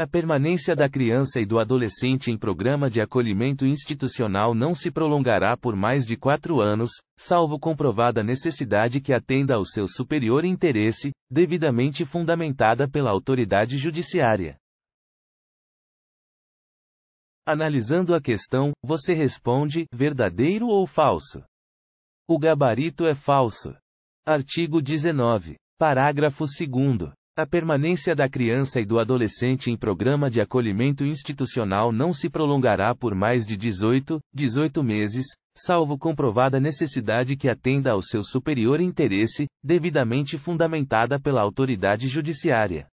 A permanência da criança e do adolescente em programa de acolhimento institucional não se prolongará por mais de quatro anos, salvo comprovada necessidade que atenda ao seu superior interesse, devidamente fundamentada pela autoridade judiciária. Analisando a questão, você responde: verdadeiro ou falso? O gabarito é falso. Artigo 19. Parágrafo 2. A permanência da criança e do adolescente em programa de acolhimento institucional não se prolongará por mais de 18, 18 meses, salvo comprovada necessidade que atenda ao seu superior interesse, devidamente fundamentada pela autoridade judiciária.